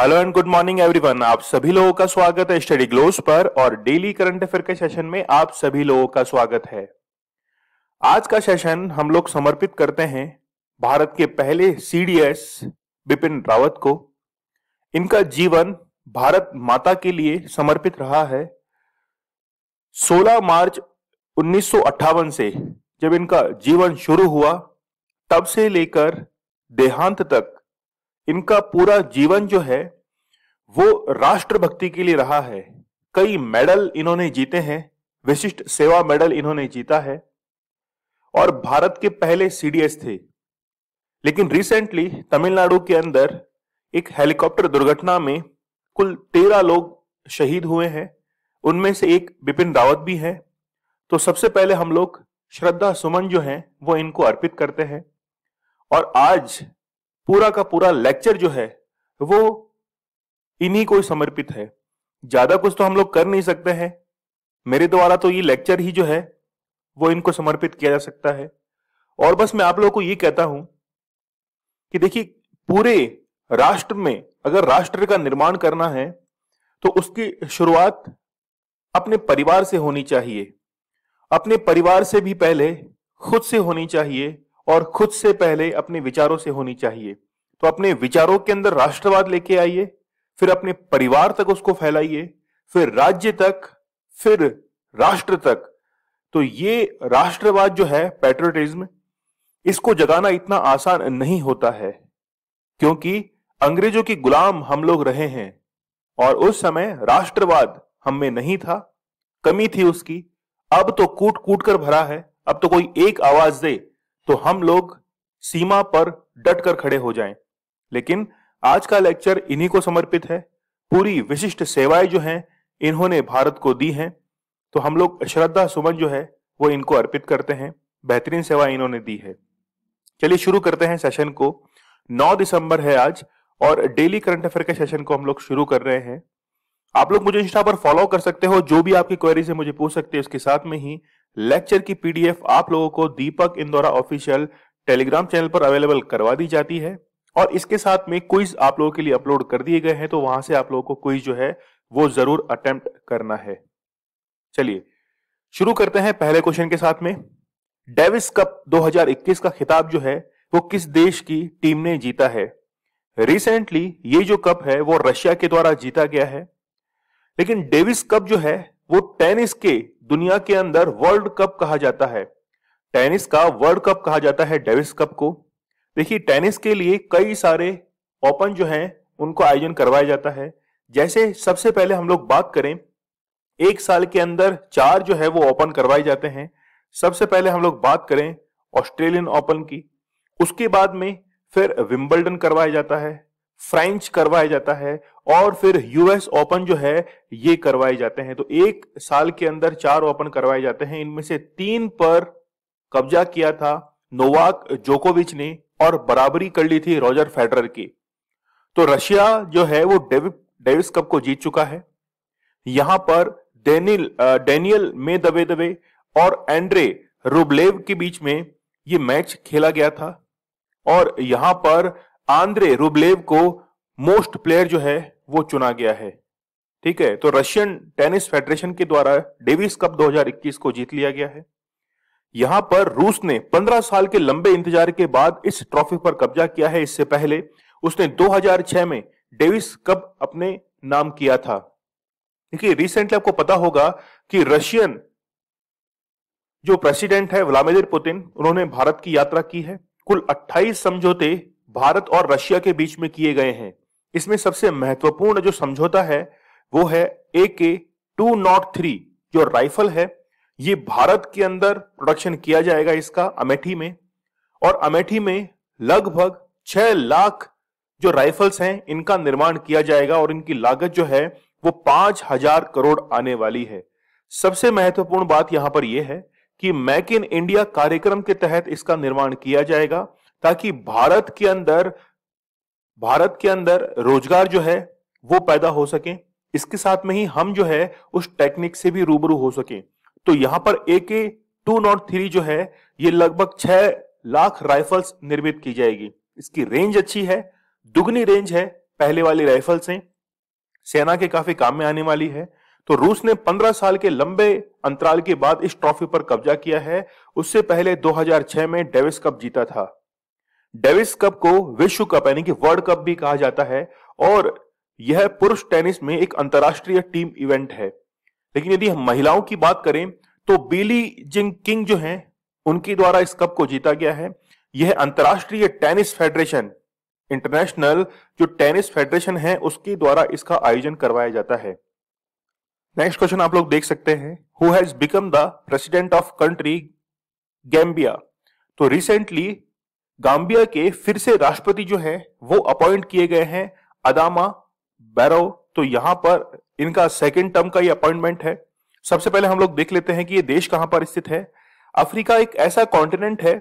Hello and good morning everyone आप सभी लोगों का स्वागत है स्टडी ग्लोस पर और डेली करंट अफेयर के सेशन में आप सभी लोगों का स्वागत है आज का सेशन हम लोग समर्पित करते हैं भारत के पहले सीडीएस बिपिन रावत को इनका जीवन भारत माता के लिए समर्पित रहा है 16 मार्च उन्नीस से जब इनका जीवन शुरू हुआ तब से लेकर देहांत तक इनका पूरा जीवन जो है वो राष्ट्रभक्ति के लिए रहा है कई मेडल इन्होंने जीते हैं विशिष्ट सेवा मेडल इन्होंने जीता है और भारत के पहले सीडीएस थे लेकिन रिसेंटली तमिलनाडु के अंदर एक हेलीकॉप्टर दुर्घटना में कुल तेरह लोग शहीद हुए हैं उनमें से एक बिपिन रावत भी हैं तो सबसे पहले हम लोग श्रद्धा सुमन जो हैं वो इनको अर्पित करते हैं और आज पूरा का पूरा लेक्चर जो है वो इन्हीं को समर्पित है ज्यादा कुछ तो हम लोग कर नहीं सकते हैं मेरे द्वारा तो ये लेक्चर ही जो है वो इनको समर्पित किया जा सकता है और बस मैं आप लोगों को ये कहता हूं कि देखिए पूरे राष्ट्र में अगर राष्ट्र का निर्माण करना है तो उसकी शुरुआत अपने परिवार से होनी चाहिए अपने परिवार से भी पहले खुद से होनी चाहिए और खुद से पहले अपने विचारों से होनी चाहिए तो अपने विचारों के अंदर राष्ट्रवाद लेके आइए फिर अपने परिवार तक उसको फैलाइए फिर राज्य तक फिर राष्ट्र तक तो ये राष्ट्रवाद जो है पेट्रोटिज्म इसको जगाना इतना आसान नहीं होता है क्योंकि अंग्रेजों के गुलाम हम लोग रहे हैं और उस समय राष्ट्रवाद हम में नहीं था कमी थी उसकी अब तो कूट कूट कर भरा है अब तो कोई एक आवाज दे तो हम लोग सीमा पर डट कर खड़े हो जाएं। लेकिन आज का लेक्चर इन्हीं को समर्पित है पूरी विशिष्ट सेवाएं जो हैं इन्होंने भारत को दी हैं तो हम लोग श्रद्धा सुमन जो है वो इनको अर्पित करते हैं बेहतरीन सेवा इन्होंने दी है चलिए शुरू करते हैं सेशन को 9 दिसंबर है आज और डेली करंट अफेयर के सेशन को हम लोग शुरू कर रहे हैं आप लोग मुझे इंस्टा पर फॉलो कर सकते हो जो भी आपकी क्वेरीज है मुझे पूछ सकते हैं उसके साथ में ही लेक्चर की पीडीएफ आप लोगों को Deepak Indora official Telegram channel पर अवेलेबल करवा दी जाती है और इसके साथ में क्विज आप लोगों के लिए अपलोड कर दिए गए हैं तो वहां से आप लोगों को क्विज जो है वो जरूर अटेम्प्ट करना है चलिए शुरू करते हैं पहले क्वेश्चन के साथ में डेविस कप 2021 का खिताब जो है वो किस देश की टीम ने जीता है रिसेंटली ये जो कप है वो रशिया के द्वारा जीता गया है लेकिन डेविस कप जो है वो टेनिस के दुनिया के अंदर वर्ल्ड कप कहा जाता है टेनिस का वर्ल्ड कप कहा जाता है डेविस कप को देखिए टेनिस के लिए कई सारे ओपन जो हैं उनको आयोजन करवाया जाता है जैसे सबसे पहले हम लोग बात करें एक साल के अंदर चार जो है वो ओपन करवाए जाते हैं सबसे पहले हम लोग बात करें ऑस्ट्रेलियन ओपन की उसके बाद में फिर विंबलडन करवाया जाता है फ्रेंच करवाया जाता है और फिर यूएस ओपन जो है ये करवाए जाते हैं तो एक साल के अंदर चार ओपन करवाए जाते हैं इनमें से तीन पर कब्जा किया था नोवाक जोकोविच ने और बराबरी कर ली थी रॉजर फेडरर की तो रशिया जो है वो डेविस कप को जीत चुका है यहां पर डेनिल डेनियल मे दबे दबे और एंड्रे रुबलेव के बीच में ये मैच खेला गया था और यहां पर आंद्रे रूबलेव को मोस्ट प्लेयर जो है वो चुना गया है ठीक है तो रशियन टेनिस फेडरेशन के द्वारा डेविस कप 2021 को जीत लिया गया है यहां पर रूस ने 15 साल के लंबे इंतजार के बाद इस ट्रॉफी पर कब्जा किया है इससे पहले उसने 2006 में डेविस कप अपने नाम किया था देखिए रिसेंटली आपको पता होगा कि रशियन जो प्रेसिडेंट है व्लादिमीर पुतिन उन्होंने भारत की यात्रा की है कुल 28 समझौते भारत और रशिया के बीच में किए गए हैं इसमें सबसे महत्वपूर्ण जो समझौता है वो है A K two nought three जो राइफल है ये भारत के अंदर प्रोडक्शन किया जाएगा इसका अमेठी में और अमेठी में लगभग छह लाख जो राइफल्स हैं इनका निर्माण किया जाएगा और इनकी लागत जो है वो पांच हजार करोड़ आने वाली है सबसे महत्वपूर्ण बात यहां पर यह है कि मैक इन इंडिया कार्यक्रम के तहत इसका निर्माण किया जाएगा ताकि भारत के अंदर भारत के अंदर रोजगार जो है वो पैदा हो सके इसके साथ में ही हम जो है उस टेक्निक से भी रूबरू हो सके तो यहां पर ए के टू नॉट थ्री जो है ये लगभग छह लाख राइफल्स निर्मित की जाएगी इसकी रेंज अच्छी है दुगनी रेंज है पहले वाली राइफल से सेना के काफी काम में आने वाली है तो रूस ने 15 साल के लंबे अंतराल के बाद इस ट्रॉफी पर कब्जा किया है उससे पहले 2006 में डेविस कप जीता था डेविस कप को विश्व कप यानी कि वर्ल्ड कप भी कहा जाता है और यह पुरुष टेनिस में एक अंतर्राष्ट्रीय टीम इवेंट है लेकिन यदि हम महिलाओं की बात करें तो बिली जिंग किंग जो है उनके द्वारा इस कप को जीता गया है यह अंतर्राष्ट्रीय टेनिस फेडरेशन इंटरनेशनल जो टेनिस फेडरेशन है उसके द्वारा इसका आयोजन करवाया जाता है नेक्स्ट क्वेश्चन आप लोग देख सकते हैं who has become the president of country Gambia तो रिसेंटली गांबिया के फिर से राष्ट्रपति जो हैं वो अपॉइंट किए गए हैं अदामा बैरो तो यहां पर इनका सेकेंड टर्म का ये अपॉइंटमेंट है सबसे पहले हम लोग देख लेते हैं कि ये देश कहां पर स्थित है अफ्रीका एक ऐसा कॉन्टिनेंट है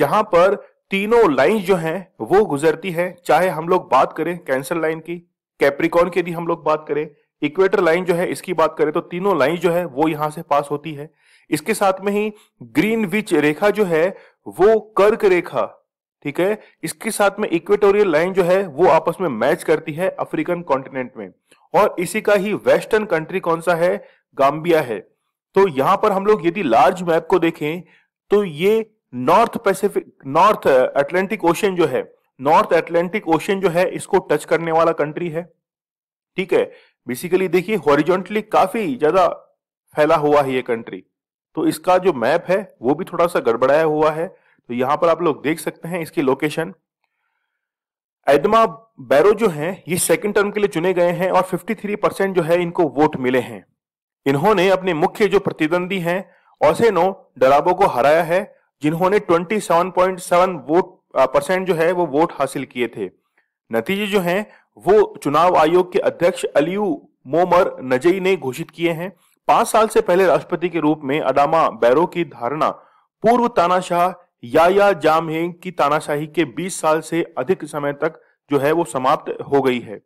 जहां पर तीनों लाइन जो हैं वो गुजरती है चाहे हम लोग बात करें कैंसर लाइन की कैप्रिकॉन की यदि हम लोग बात करें इक्वेटर लाइन जो है इसकी बात करें तो तीनों लाइन जो है वो यहां से पास होती है इसके साथ में ही ग्रीन विच रेखा जो है वो कर्क रेखा ठीक है इसके साथ में इक्वेटोरियल लाइन जो है वो आपस में मैच करती है अफ्रीकन कॉन्टिनेंट में और इसी का ही वेस्टर्न कंट्री कौन सा है गाम्बिया है तो यहां पर हम लोग यदि लार्ज मैप को देखें तो ये North Pacific North Atlantic Ocean जो है नॉर्थ अटलांटिक ओशन जो है इसको टच करने वाला कंट्री है ठीक है बेसिकली देखिए हॉरिजॉन्टली काफी ज्यादा फैला हुआ है ये कंट्री तो इसका जो मैप है वो भी थोड़ा सा गड़बड़ाया हुआ है तो यहां पर आप लोग देख सकते हैं इसकी लोकेशन एडमा बैरो जो है ये सेकंड टर्म के लिए चुने गए हैं और 53 परसेंट जो है इनको वोट मिले हैं इन्होंने अपने मुख्य जो प्रतिद्वंदी हैं ओसेनो डराबो को हराया है जिन्होंने 27.7 वोट परसेंट जो है वो वोट हासिल किए थे नतीजे जो हैं वो चुनाव आयोग के अध्यक्ष अलियू मोमर नजई ने घोषित किए हैं पांच साल से पहले राष्ट्रपति के रूप में अडामा बैरो की धारणा पूर्व तानाशाह या या जामहेंग की तानाशाही के 20 साल से अधिक समय तक जो है वो समाप्त हो गई है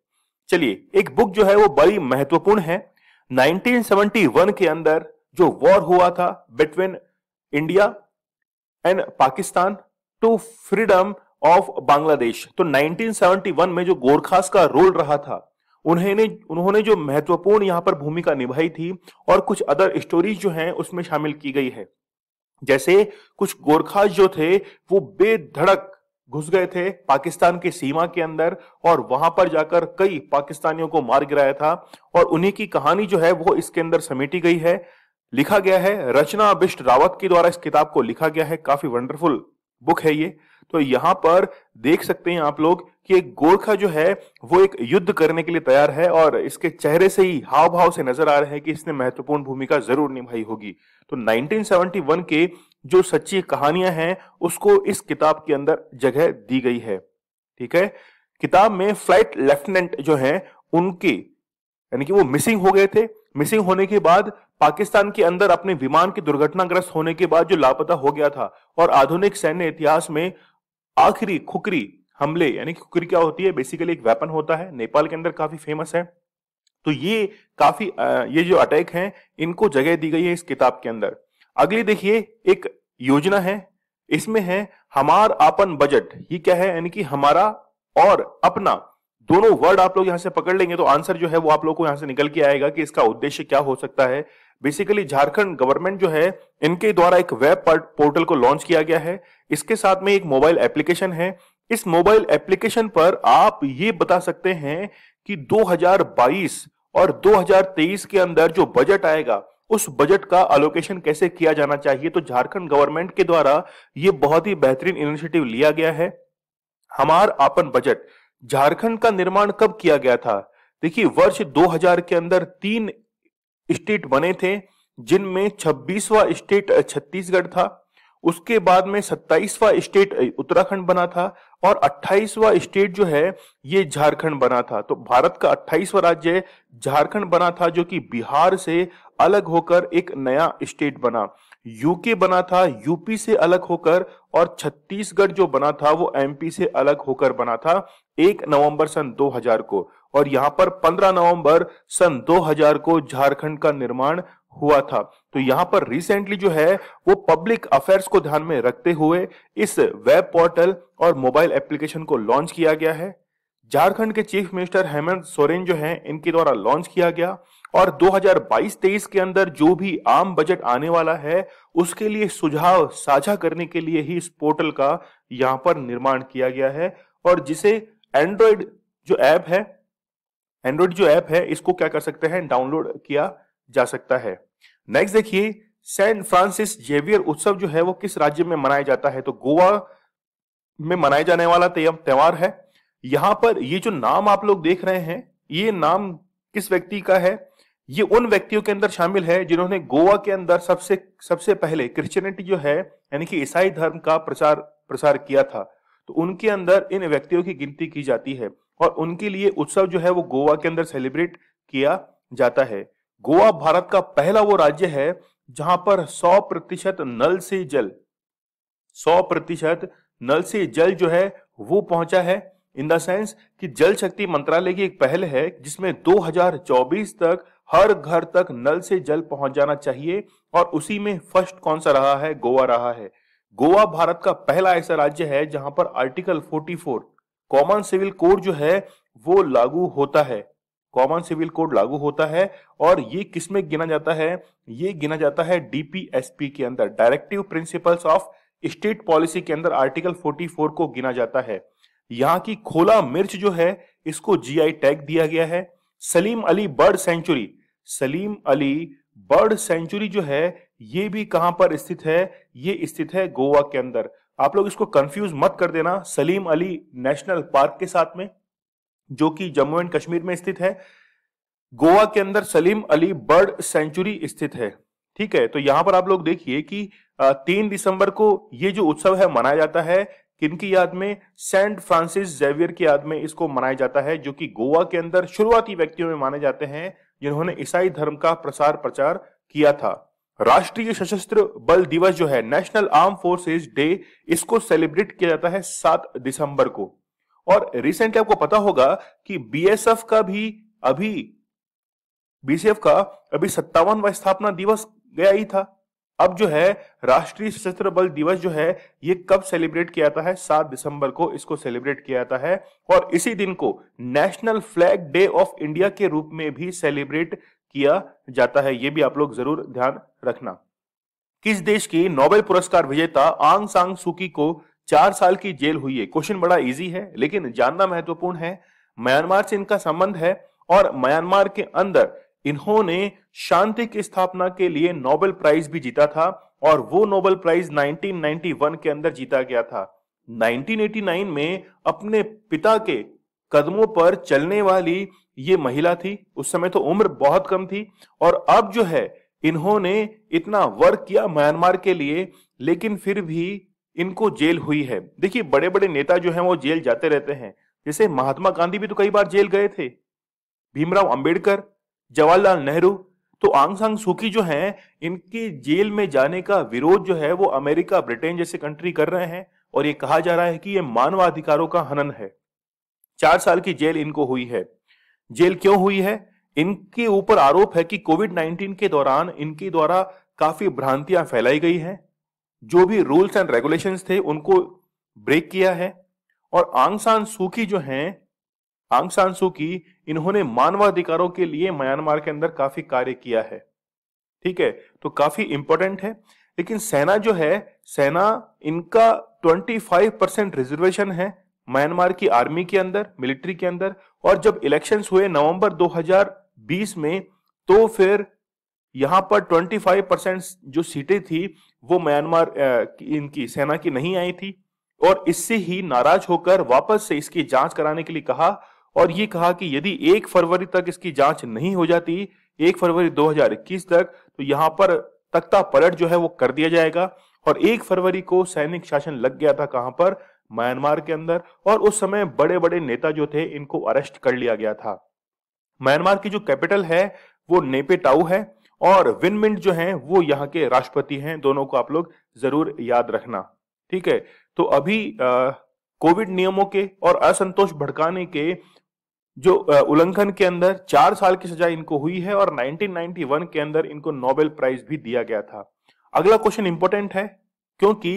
चलिए एक बुक जो है वो बड़ी महत्वपूर्ण है 1971 के अंदर जो वॉर हुआ था between India and Pakistan to freedom of Bangladesh तो 1971 में जो गोरखास का रोल रहा था उन्होंने उन्होंने जो महत्वपूर्ण यहां पर भूमिका निभाई थी और कुछ अदर स्टोरीज जो हैं उसमें शामिल की गई है जैसे कुछ गोरखाज जो थे वो बेधड़क घुस गए थे पाकिस्तान की सीमा के अंदर और वहां पर जाकर कई पाकिस्तानियों को मार गिराया था और उन्हीं की कहानी जो है वो इसके अंदर समेटी गई है लिखा गया है रचना बिष्ट रावत के द्वारा इस किताब को लिखा गया है काफी वंडरफुल बुक है ये तो यहां पर देख सकते हैं आप लोग कि गोरखा जो है वो एक युद्ध करने के लिए तैयार है और इसके चेहरे से ही हाव भाव से नजर आ रहे हैं कि इसने महत्वपूर्ण भूमिका जरूर निभाई होगी तो 1971 के जो सच्ची कहानियां हैं उसको इस किताब के अंदर जगह दी गई है ठीक है किताब में फ्लाइट लेफ्टिनेंट जो है उनके यानी कि वो मिसिंग हो गए थे मिसिंग होने के बाद पाकिस्तान के अंदर अपने विमान के दुर्घटनाग्रस्त होने के बाद जो लापता हो गया था और आधुनिक सैन्य इतिहास में आखिरी खुकरी हमले यानी कि खुकरी क्या होती है बेसिकली एक वेपन होता है नेपाल के अंदर काफी फेमस है तो ये काफी ये जो अटैक हैं इनको जगह दी गई है इस किताब के अंदर अगली देखिए एक योजना है इसमें है हमार आपन बजट ये क्या है यानी कि हमारा और अपना दोनों वर्ड आप लोग यहां से पकड़ लेंगे तो आंसर जो है वो आप लोग को यहां से निकल के आएगा कि इसका उद्देश्य क्या हो सकता है बेसिकली झारखंड गवर्नमेंट जो है इनके द्वारा एक वेब पोर्टल को लॉन्च किया गया है इसके साथ में एक मोबाइल एप्लीकेशन है इस मोबाइल एप्लीकेशन पर आप ये बता सकते हैं कि 2022 और 2023 के अंदर जो बजट आएगा उस बजट का अलोकेशन कैसे किया जाना चाहिए तो झारखंड गवर्नमेंट के द्वारा ये बहुत ही बेहतरीन इनिशिएटिव लिया गया है हमार आपन बजट झारखंड का निर्माण कब किया गया था देखिए वर्ष 2000 के अंदर तीन स्टेट बने थे जिनमें 26वां स्टेट छत्तीसगढ़ था उसके बाद में 27वां स्टेट उत्तराखंड बना था और 28वां स्टेट जो है ये झारखंड बना था तो भारत का 28वां राज्य झारखंड बना था जो कि बिहार से अलग होकर एक नया स्टेट बना यूके बना था यूपी से अलग होकर और छत्तीसगढ़ जो बना था वो एमपी से अलग होकर बना था एक नवंबर सन 2000 को और यहां पर 15 नवंबर सन 2000 को झारखंड का निर्माण हुआ था तो यहां पर रिसेंटली जो है वो पब्लिक अफेयर्स को ध्यान में रखते हुए इस वेब पोर्टल और मोबाइल एप्लीकेशन को लॉन्च किया गया है झारखंड के चीफ मिनिस्टर हेमंत सोरेन जो हैं इनके द्वारा लॉन्च किया गया और 2022-23 के अंदर जो भी आम बजट आने वाला है उसके लिए सुझाव साझा करने के लिए ही इस पोर्टल का यहां पर निर्माण किया गया है और जिसे एंड्रॉइड जो ऐप है एंड्रॉइड जो ऐप है इसको क्या कर सकते हैं डाउनलोड किया जा सकता है नेक्स्ट देखिए सैन फ्रांसिस जेवियर उत्सव जो है वो किस राज्य में मनाया जाता है तो गोवा में मनाया जाने वाला त्यौहार है यहां पर ये जो नाम आप लोग देख रहे हैं ये नाम किस व्यक्ति का है ये उन व्यक्तियों के अंदर शामिल है जिन्होंने गोवा के अंदर सबसे सबसे पहले क्रिश्चियनिटी जो है यानी कि ईसाई धर्म का प्रचार प्रसार किया था तो उनके अंदर इन व्यक्तियों की गिनती की जाती है और उनके लिए उत्सव जो है वो गोवा के अंदर सेलिब्रेट किया जाता है गोवा भारत का पहला वो राज्य है जहां पर 100 प्रतिशत नल से जल 100 प्रतिशत नल से जल जो है वो पहुंचा है इन द सेंस कि जल शक्ति मंत्रालय की एक पहल है जिसमें 2024 तक हर घर तक नल से जल पहुंच जाना चाहिए और उसी में फर्स्ट कौन सा रहा है गोवा रहा है गोवा भारत का पहला ऐसा राज्य है जहां पर आर्टिकल 44 कॉमन सिविल कोड जो है वो लागू होता है कॉमन सिविल कोड लागू होता है और ये किसमें गिना जाता है ये गिना जाता है डीपीएसपी के अंदर directive principles of state policy के अंदर आर्टिकल 44 को गिना जाता है यहाँ की खोला मिर्च जो है इसको जीआई टैग दिया गया है Salim Ali bird sanctuary Salim Ali bird sanctuary जो है ये भी कहां पर स्थित है ये स्थित है गोवा के अंदर आप लोग इसको कंफ्यूज मत कर देना सलीम अली नेशनल पार्क के साथ में जो कि जम्मू एंड कश्मीर में स्थित है गोवा के अंदर सलीम अली बर्ड सेंचुरी स्थित है ठीक है तो यहां पर आप लोग देखिए कि तीन दिसंबर को ये जो उत्सव है मनाया जाता है किनकी याद में सेंट फ्रांसिस जेवियर की याद में इसको मनाया जाता है जो कि गोवा के अंदर शुरुआती व्यक्तियों में माने जाते हैं जिन्होंने ईसाई धर्म का प्रसार प्रचार किया था राष्ट्रीय सशस्त्र बल दिवस जो है नेशनल आर्म फोर्सेज डे इसको सेलिब्रेट किया जाता है सात दिसंबर को और रिसेंटली आपको पता होगा कि बीएसएफ का भी अभी बीसीएफ का अभी सत्तावनवा स्थापना दिवस गया ही था अब जो है राष्ट्रीय सशस्त्र बल दिवस जो है ये कब सेलिब्रेट किया जाता है सात दिसंबर को इसको सेलिब्रेट किया जाता है और इसी दिन को national flag day of India के रूप में भी सेलिब्रेट किया जाता है ये भी आप लोग जरूर ध्यान रखना किस देश की नोबेल पुरस्कार विजेता आंग सांग सुकी को चार साल की जेल हुई है क्वेश्चन बड़ा इजी है लेकिन जानना महत्वपूर्ण है म्यांमार से इनका संबंध है और म्यांमार के अंदर इन्होंने शांति की स्थापना के लिए नोबेल प्राइज भी जीता था और वो नोबेल प्राइज 1991 के अंदर जीता गया था 1989 में अपने पिता के कदमों पर चलने वाली ये महिला थी उस समय तो उम्र बहुत कम थी और अब जो है इन्होंने इतना वर्क किया म्यांमार के लिए लेकिन फिर भी इनको जेल हुई है देखिए बड़े बड़े नेता जो हैं वो जेल जाते रहते हैं जैसे महात्मा गांधी भी तो कई बार जेल गए थे भीमराव अंबेडकर जवाहरलाल नेहरू तो आंग सांग सुखी जो हैं इनके जेल में जाने का विरोध जो है वो अमेरिका ब्रिटेन जैसे कंट्री कर रहे हैं और ये कहा जा रहा है कि ये मानवाधिकारों का हनन है चार साल की जेल इनको हुई है जेल क्यों हुई है इनके ऊपर आरोप है कि कोविड 19 के दौरान इनके द्वारा काफी भ्रांतियां फैलाई गई हैं जो भी रूल्स एंड रेगुलेशंस थे उनको ब्रेक किया है और आंगसान सूखी जो हैं आंग सान सू की इन्होंने मानवाधिकारों के लिए म्यांमार के अंदर काफी कार्य किया है ठीक है तो काफी इंपॉर्टेंट है लेकिन सेना जो है सेना इनका 25 परसेंट रिजर्वेशन है म्यांमार की आर्मी के अंदर मिलिट्री के अंदर और जब इलेक्शंस हुए नवंबर 2020 में तो फिर यहां पर 25 परसेंट जो सीटें थी वो म्यांमार इनकी सेना की नहीं आई थी और इससे ही नाराज होकर वापस से इसकी जांच कराने के लिए कहा और ये कहा कि यदि एक फरवरी तक इसकी जांच नहीं हो जाती एक फरवरी 2021 तक तो यहाँ पर तख्ता पलट जो है वो कर दिया जाएगा और एक फरवरी को सैनिक शासन लग गया था कहां पर म्यांमार के अंदर और उस समय बड़े बड़े नेता जो थे इनको अरेस्ट कर लिया गया था म्यांमार की जो कैपिटल है वो नेपेटाऊ है और विनमिंट जो है वो यहाँ के राष्ट्रपति हैं दोनों को आप लोग जरूर याद रखना ठीक है तो अभी कोविड नियमों के और असंतोष भड़काने के जो उल्लंघन के अंदर चार साल की सजा इनको हुई है और 1991 के अंदर इनको नोबेल प्राइज भी दिया गया था अगला क्वेश्चन इंपॉर्टेंट है क्योंकि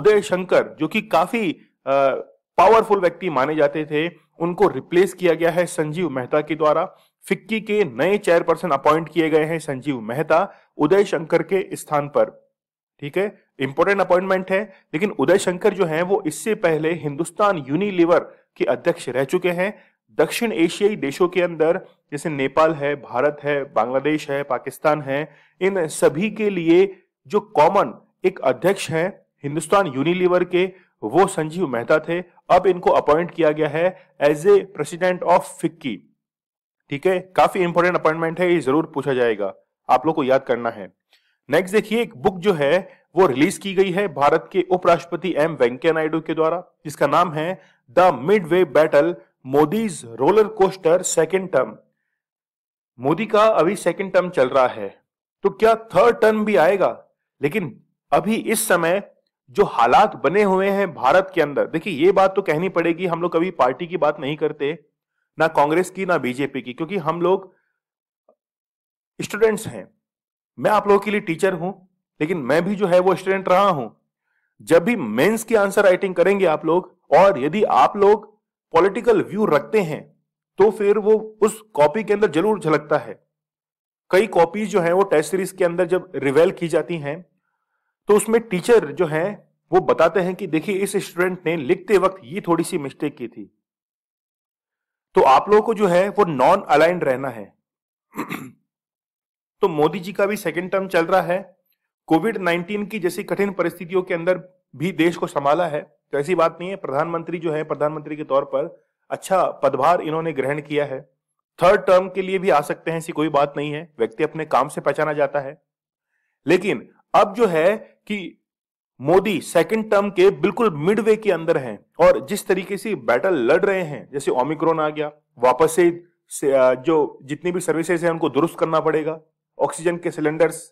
उदय शंकर जो कि काफी पावरफुल व्यक्ति माने जाते थे उनको रिप्लेस किया गया है संजीव मेहता के द्वारा फिक्की के नए चेयरपर्सन अपॉइंट किए गए हैं संजीव मेहता उदय शंकर के स्थान पर ठीक है इंपॉर्टेंट अपॉइंटमेंट है लेकिन उदय शंकर जो है वो इससे पहले हिंदुस्तान यूनिलिवर के अध्यक्ष रह चुके हैं दक्षिण एशियाई देशों के अंदर जैसे नेपाल है भारत है बांग्लादेश है पाकिस्तान है इन सभी के लिए जो कॉमन एक अध्यक्ष है हिंदुस्तान यूनिलीवर के वो संजीव मेहता थे अब इनको अपॉइंट किया गया है as a president of FICCI ठीक है काफी इंपॉर्टेंट अपॉइंटमेंट है ये जरूर पूछा जाएगा आप लोग को याद करना है नेक्स्ट देखिए एक बुक जो है वो रिलीज की गई है भारत के उपराष्ट्रपति एम वेंकैया नायडू के द्वारा जिसका नाम है the mid way battle Modi's roller coaster second term Modi का अभी सेकेंड टर्म चल रहा है तो क्या थर्ड टर्म भी आएगा लेकिन अभी इस समय जो हालात बने हुए हैं भारत के अंदर देखिए ये बात तो कहनी पड़ेगी हम लोग कभी पार्टी की बात नहीं करते ना कांग्रेस की ना बीजेपी की क्योंकि हम लोग स्टूडेंट्स हैं मैं आप लोगों के लिए टीचर हूं लेकिन मैं भी जो है वो स्टूडेंट रहा हूं जब भी मेंस की आंसर राइटिंग करेंगे आप लोग और यदि आप लोग पॉलिटिकल व्यू रखते हैं तो फिर वो उस कॉपी के अंदर जरूर झलकता है कई कॉपीज जो है वो टेस्ट सीरीज के अंदर जब रिवेल की जाती हैं तो उसमें टीचर जो है वो बताते हैं कि देखिए इस स्टूडेंट ने लिखते वक्त ये थोड़ी सी मिस्टेक की थी तो आप लोगों को जो है वो नॉन अलाइंड रहना है तो मोदी जी का भी सेकेंड टर्म चल रहा है कोविड 19 की जैसी कठिन परिस्थितियों के अंदर भी देश को संभाला है तो ऐसी बात नहीं है प्रधानमंत्री जो है प्रधानमंत्री के तौर पर अच्छा पदभार इन्होंने ग्रहण किया है थर्ड टर्म के लिए भी आ सकते हैं ऐसी कोई बात नहीं है व्यक्ति अपने काम से पहचाना जाता है लेकिन अब जो है कि मोदी सेकंड टर्म के बिल्कुल मिडवे के अंदर हैं और जिस तरीके से बैटल लड़ रहे हैं जैसे ओमिक्रोन आ गया वापस से जो जितनी भी सर्विसेज हैं उनको दुरुस्त करना पड़ेगा ऑक्सीजन के सिलेंडर्स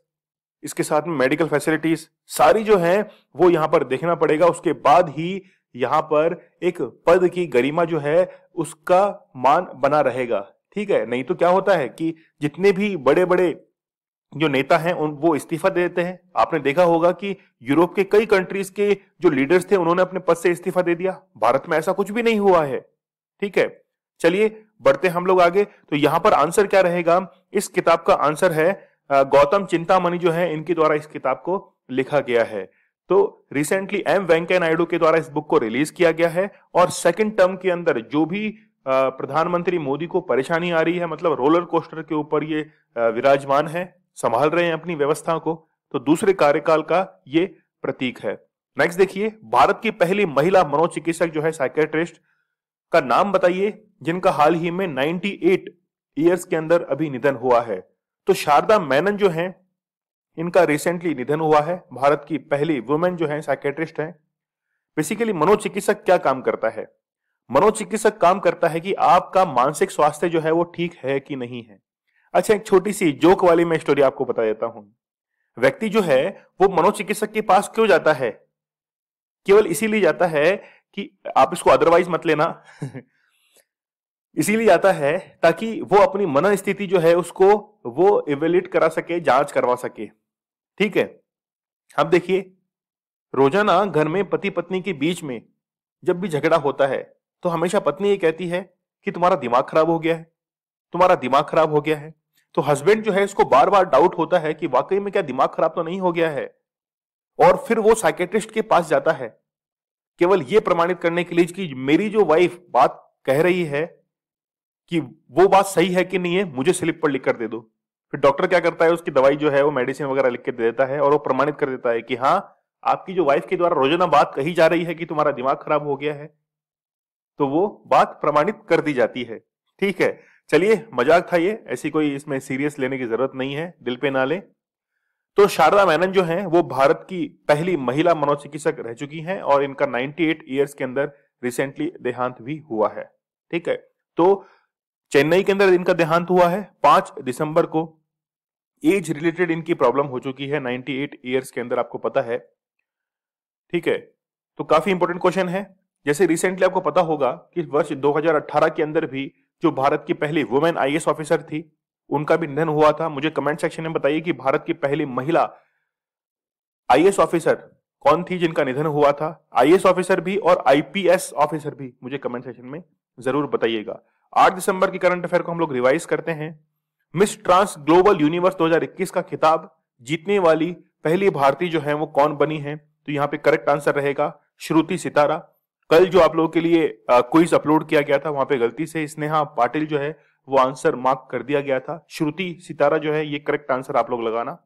इसके साथ में मेडिकल फैसिलिटीज सारी जो है वो यहां पर देखना पड़ेगा उसके बाद ही यहां पर एक पद की गरिमा जो है उसका मान बना रहेगा ठीक है नहीं तो क्या होता है कि जितने भी बड़े बड़े जो नेता हैं उन वो इस्तीफा दे देते हैं आपने देखा होगा कि यूरोप के कई कंट्रीज के जो लीडर्स थे उन्होंने अपने पद से इस्तीफा दे दिया भारत में ऐसा कुछ भी नहीं हुआ है ठीक है चलिए बढ़ते हम लोग आगे तो यहां पर आंसर क्या रहेगा इस किताब का आंसर है गौतम चिंतामणि जो है इनके द्वारा इस किताब को लिखा गया है तो रिसेंटली एम वेंकैया नायडू के द्वारा इस बुक को रिलीज किया गया है और सेकंड टर्म के अंदर जो भी प्रधानमंत्री मोदी को परेशानी आ रही है मतलब रोलर कोस्टर के ऊपर ये विराजमान है संभाल रहे हैं अपनी व्यवस्था को तो दूसरे कार्यकाल का ये प्रतीक है नेक्स्ट देखिए भारत की पहली महिला मनोचिकित्सक जो है साइकेट्रिस्ट का नाम बताइए जिनका हाल ही में 98 इयर्स के अंदर अभी निधन हुआ है तो शारदा मैनन जो हैं इनका रिसेंटली निधन हुआ है भारत की पहली वुमेन जो है साइकेट्रिस्ट है बेसिकली मनोचिकित्सक क्या काम करता है मनोचिकित्सक काम करता है कि आपका मानसिक स्वास्थ्य जो है वो ठीक है कि नहीं है अच्छा एक छोटी सी जोक वाली मैं स्टोरी आपको बता देता हूं व्यक्ति जो है वो मनोचिकित्सक के पास क्यों जाता है केवल इसीलिए जाता है कि आप इसको अदरवाइज मत लेना इसीलिए आता है ताकि वो अपनी मन स्थिति जो है उसको वो इवेल्यूट करा सके जांच करवा सके ठीक है अब देखिए रोजाना घर में पति पत्नी के बीच में जब भी झगड़ा होता है तो हमेशा पत्नी ये कहती है कि तुम्हारा दिमाग खराब हो गया है तुम्हारा दिमाग खराब हो गया है तो हस्बैंड जो है इसको बार बार डाउट होता है कि वाकई में क्या दिमाग खराब तो नहीं हो गया है और फिर वो साइकेट्रिस्ट के पास जाता है केवल ये प्रमाणित करने के लिए कि मेरी जो वाइफ बात कह रही है कि वो बात सही है कि नहीं है मुझे स्लिप पर लिख कर दे दो फिर डॉक्टर क्या करता है उसकी दवाई जो है वो मेडिसिन वगैरह लिख के दे देता है और वो प्रमाणित कर देता है कि हाँ आपकी जो वाइफ के द्वारा रोजाना बात कही जा रही है कि तुम्हारा दिमाग खराब हो गया है तो वो बात प्रमाणित कर दी जाती है ठीक है चलिए मजाक था ये ऐसी कोई इसमें सीरियस लेने की जरूरत नहीं है दिल पे ना ले तो शारदा मैनन जो है वो भारत की पहली महिला मनोचिकित्सक रह चुकी हैं और इनका 98 इयर्स के अंदर रिसेंटली देहांत भी हुआ है ठीक है तो चेन्नई के अंदर इनका देहांत हुआ है पांच दिसंबर को एज रिलेटेड इनकी प्रॉब्लम हो चुकी है 98 एट ईयर्स के अंदर आपको पता है ठीक है तो काफी इंपॉर्टेंट क्वेश्चन है जैसे रिसेंटली आपको पता होगा कि वर्ष 2018 के अंदर भी जो भारत की पहली वुमेन आईएएस ऑफिसर थी उनका भी निधन हुआ था मुझे कमेंट सेक्शन में बताइए कि भारत की पहली महिला आईएएस ऑफिसर कौन थी जिनका निधन हुआ था आईएएस ऑफिसर भी और आईपीएस ऑफिसर भी मुझे कमेंट सेक्शन में जरूर बताइएगा 8 दिसंबर की करंट अफेयर को हम लोग रिवाइज करते हैं मिस ट्रांस ग्लोबल यूनिवर्स 2021 का खिताब जीतने वाली पहली भारतीय जो है वो कौन बनी है तो यहाँ पे करेक्ट आंसर रहेगा श्रुति सितारा कल जो आप लोगों के लिए क्विज अपलोड किया गया था वहां पे गलती से स्नेहा पाटिल जो है वो आंसर मार्क कर दिया गया था श्रुति सितारा जो है ये करेक्ट आंसर आप लोग लगाना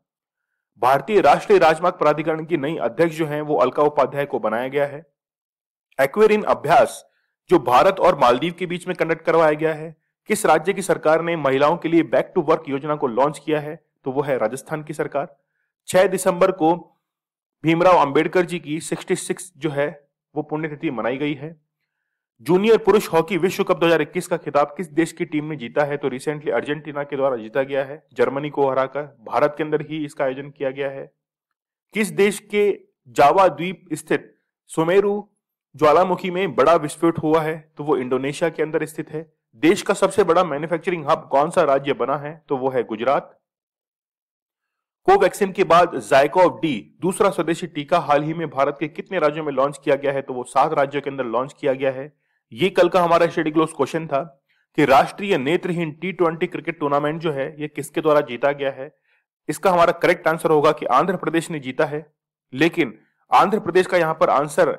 भारतीय राष्ट्रीय राजमार्ग प्राधिकरण की नई अध्यक्ष जो है वो अलका उपाध्याय को बनाया गया है एक्वेरिन अभ्यास जो भारत और मालदीव के बीच में कंडक्ट करवाया गया है किस राज्य की सरकार ने महिलाओं के लिए बैक टू वर्क योजना को लॉन्च किया है तो वो है राजस्थान की सरकार 6 दिसंबर को भीमराव अंबेडकर जी की 66 जो है वो पुण्यतिथि मनाई गई है जूनियर पुरुष हॉकी विश्व कप 2021 का खिताब किस देश की टीम ने जीता है तो रिसेंटली अर्जेंटीना के द्वारा जीता गया है जर्मनी को हराकर भारत के अंदर ही इसका आयोजन किया गया है किस देश के जावा द्वीप स्थित सुमेरु ज्वालामुखी में बड़ा विस्फोट हुआ है तो वो इंडोनेशिया के अंदर स्थित है देश का सबसे बड़ा मैन्युफैक्चरिंग हब कौन सा राज्य बना है तो वो है गुजरात कोवैक्सीन के बाद जायकोव डी दूसरा स्वदेशी टीका हाल ही में भारत के कितने राज्यों में लॉन्च किया गया है तो वो सात राज्यों के अंदर लॉन्च किया गया है ये कल का हमारा स्टडी क्लोज क्वेश्चन था कि राष्ट्रीय नेत्रहीन टी ट्वेंटी क्रिकेट टूर्नामेंट जो है ये किसके द्वारा जीता गया है इसका हमारा करेक्ट आंसर होगा कि आंध्र प्रदेश ने जीता है लेकिन आंध्र प्रदेश का यहाँ पर आंसर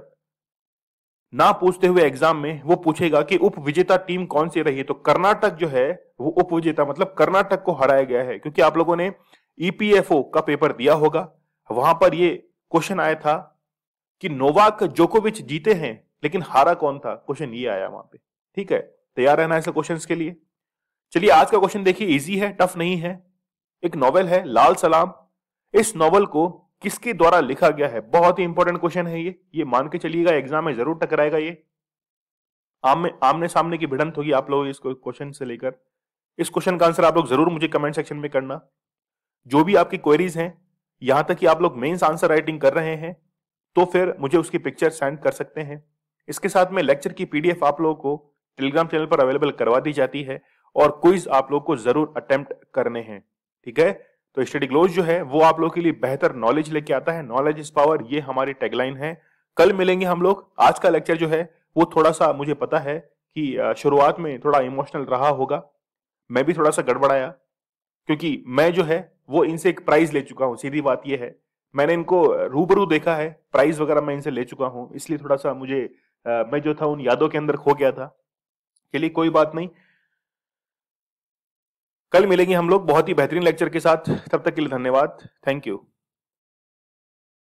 ना पूछते हुए एग्जाम में वो पूछेगा कि उप विजेता टीम कौन सी रही है तो कर्नाटक जो है वो उप विजेता मतलब कर्नाटक को हराया गया है क्योंकि आप लोगों ने ईपीएफओ e का पेपर दिया होगा वहां पर ये क्वेश्चन आया था कि नोवाक जोकोविच जीते हैं लेकिन हारा कौन था क्वेश्चन ये आया वहां पे ठीक है तैयार रहना ऐसे क्वेश्चन के लिए चलिए आज का क्वेश्चन देखिए इजी है टफ नहीं है एक नॉवेल है लाल सलाम इस नॉवेल को किसके द्वारा लिखा गया है बहुत ही इंपॉर्टेंट क्वेश्चन है ये ये मान के चलिएगा एग्जाम में जरूर टकराएगा ये आमने आमने सामने की भिड़ंत होगी आप लोगों इसको क्वेश्चन से लेकर इस क्वेश्चन का आंसर आप लोग जरूर मुझे कमेंट सेक्शन में करना जो भी आपकी क्वेरीज हैं यहां तक कि आप लोग मेंस आंसर राइटिंग कर रहे हैं तो फिर मुझे उसकी पिक्चर सेंड कर सकते हैं इसके साथ में लेक्चर की पीडीएफ आप लोगों को टेलीग्राम चैनल पर अवेलेबल करवा दी जाती है और क्विज आप लोग को जरूर अटेम्प्ट करने हैं ठीक है तो स्टडी ग्लोज जो है वो आप लोगों के लिए बेहतर नॉलेज लेके आता है नॉलेज इज पावर ये हमारी टैगलाइन है कल मिलेंगे हम लोग आज का लेक्चर जो है वो थोड़ा सा मुझे पता है कि शुरुआत में थोड़ा इमोशनल रहा होगा मैं भी थोड़ा सा गड़बड़ाया क्योंकि मैं जो है वो इनसे एक प्राइज ले चुका हूँ सीधी बात यह है मैंने इनको रूबरू देखा है प्राइज वगैरह मैं इनसे ले चुका हूँ इसलिए थोड़ा सा मुझे मैं जो था उन यादों के अंदर खो गया था चलिए कोई बात नहीं कल मिलेंगे हम लोग बहुत ही बेहतरीन लेक्चर के साथ तब तक के लिए धन्यवाद थैंक यू